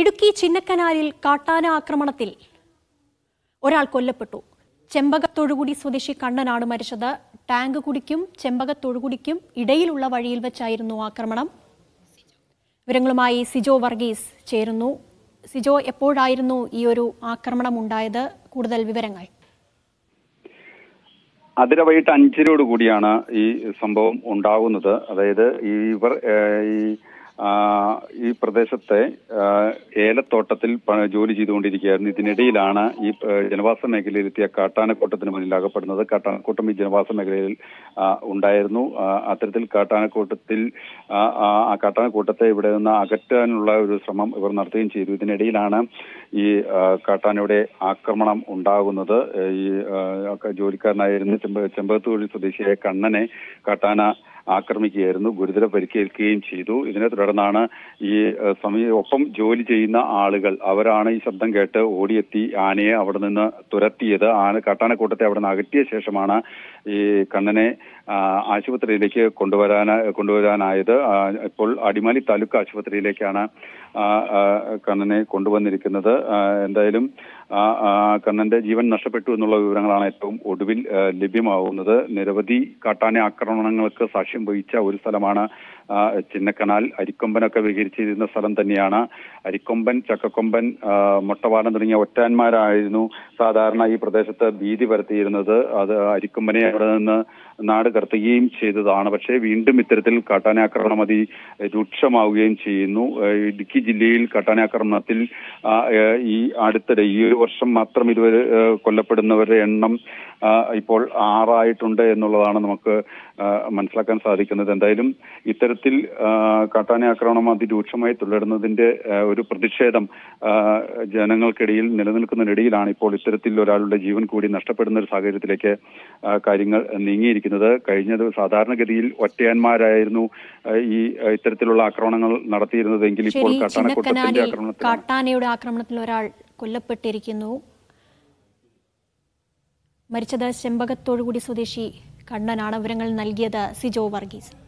ഇടുക്കി ചിന്നക്കനാലിൽ കാട്ടാന ആക്രമണത്തിൽ ഒരാൾ കൊല്ലപ്പെട്ടു ചെമ്പകത്തൊഴുകുടി സ്വദേശി കണ്ണനാണ് മരിച്ചത് ടാങ്ക് കുടിക്കും ചെമ്പകത്തൊഴുകുടിക്കും ഇടയിലുള്ള വഴിയിൽ വെച്ചായിരുന്നു ആക്രമണം വിവരങ്ങളുമായി സിജോ വർഗീസ് ചേരുന്നു സിജോ എപ്പോഴായിരുന്നു ഈ ഒരു ആക്രമണം ഉണ്ടായത് കൂടുതൽ വിവരങ്ങൾ അതിര വൈകിട്ട് അഞ്ചരയോട് കൂടിയാണ് ഈ സംഭവം ഉണ്ടാകുന്നത് അതായത് ഇവർ ഈ ഈ പ്രദേശത്തെ ഏലത്തോട്ടത്തിൽ ജോലി ചെയ്തുകൊണ്ടിരിക്കുകയായിരുന്നു ഇതിനിടയിലാണ് ഈ ജനവാസ മേഖലയിലെത്തിയ കാട്ടാനക്കൂട്ടത്തിന് മുന്നിൽ അകപ്പെടുന്നത് കാട്ടാനക്കൂട്ടം ഈ ജനവാസ മേഖലയിൽ ഉണ്ടായിരുന്നു അത്തരത്തിൽ കാട്ടാനക്കൂട്ടത്തിൽ ആ കാട്ടാനക്കൂട്ടത്തെ ഇവിടെ നിന്ന് അകറ്റാനുള്ള ഒരു ശ്രമം ഇവർ നടത്തുകയും ചെയ്തു ഇതിനിടയിലാണ് ഈ കാട്ടാനയുടെ ആക്രമണം ഉണ്ടാകുന്നത് ഈ ജോലിക്കാരനായിരുന്നു ചെമ്പ ചെമ്പകത്തൂരിൽ സ്വദേശിയായ കണ്ണനെ കാട്ടാന ആക്രമിക്കുകയായിരുന്നു ഗുരുതര പരിക്കേൽക്കുകയും ചെയ്തു ഇതിനെ തുടർന്നാണ് ഈ സമയ ഒപ്പം ജോലി ചെയ്യുന്ന ആളുകൾ അവരാണ് ഈ ശബ്ദം കേട്ട് ഓടിയെത്തി ആനയെ അവിടെ നിന്ന് തുരത്തിയത് ആന കാട്ടാനക്കൂട്ടത്തെ അവിടെ നിന്ന് അകറ്റിയ ശേഷമാണ് ഈ കണ്ണനെ ആശുപത്രിയിലേക്ക് കൊണ്ടുവരാൻ കൊണ്ടുവരാനായത് ഇപ്പോൾ അടിമാലി താലൂക്ക് ആശുപത്രിയിലേക്കാണ് കണ്ണനെ കൊണ്ടുവന്നിരിക്കുന്നത് എന്തായാലും കണ്ണന്റെ ജീവൻ നഷ്ടപ്പെട്ടു എന്നുള്ള വിവരങ്ങളാണ് ഏറ്റവും ഒടുവിൽ ലഭ്യമാവുന്നത് നിരവധി കാട്ടാന ആക്രമണങ്ങൾക്ക് സാക്ഷ്യം വഹിച്ച ഒരു സ്ഥലമാണ് ചിന്നക്കനാൽ അരിക്കൊമ്പനൊക്കെ വിഹരിച്ചിരുന്ന സ്ഥലം തന്നെയാണ് അരിക്കൊമ്പൻ ചക്കക്കൊമ്പൻ മുട്ടവാടം തുടങ്ങിയ ഒറ്റാന്മാരായിരുന്നു സാധാരണ ഈ പ്രദേശത്ത് ഭീതി പരത്തിയിരുന്നത് അത് അരിക്കൊമ്പനെ അവിടെ നിന്ന് നാട് കടത്തുകയും ചെയ്തതാണ് പക്ഷേ വീണ്ടും ഇത്തരത്തിൽ കാട്ടാനാക്രമണം അതി രൂക്ഷമാവുകയും ചെയ്യുന്നു ഇടുക്കി ജില്ലയിൽ കാട്ടാനാക്രമണത്തിൽ ഈ അടുത്തിടെ ഈ ഒരു വർഷം മാത്രം ഇതുവരെ കൊല്ലപ്പെടുന്നവരുടെ എണ്ണം ഇപ്പോൾ ആറായിട്ടുണ്ട് എന്നുള്ളതാണ് നമുക്ക് മനസ്സിലാക്കാൻ സാധിക്കുന്നത് എന്തായാലും ഇത്തരത്തിൽ നഗരത്തിൽ കാട്ടാന ആക്രമണം അതിരൂക്ഷമായി തുടരുന്നതിന്റെ ഒരു പ്രതിഷേധം ജനങ്ങൾക്കിടയിൽ നിലനിൽക്കുന്നതിനിടയിലാണ് ഇപ്പോൾ ഇത്തരത്തിൽ ഒരാളുടെ ജീവൻ കൂടി നഷ്ടപ്പെടുന്ന ഒരു സാഹചര്യത്തിലേക്ക് കാര്യങ്ങൾ നീങ്ങിയിരിക്കുന്നത് കഴിഞ്ഞ സാധാരണഗതിയിൽ ഒറ്റയന്മാരായിരുന്നു ഈ ഇത്തരത്തിലുള്ള ആക്രമണങ്ങൾ നടത്തിയിരുന്നതെങ്കിൽ ഇപ്പോൾ ആക്രമണത്തിൽ കാട്ടാനയുടെ ആക്രമണത്തിൽ ഒരാൾ കൊല്ലപ്പെട്ടിരിക്കുന്നു മരിച്ചത് ചെമ്പകത്തോടുകൂടി സ്വദേശി കണ്ണനാണ് വിവരങ്ങൾ നൽകിയത് സിജോ വർഗീസ്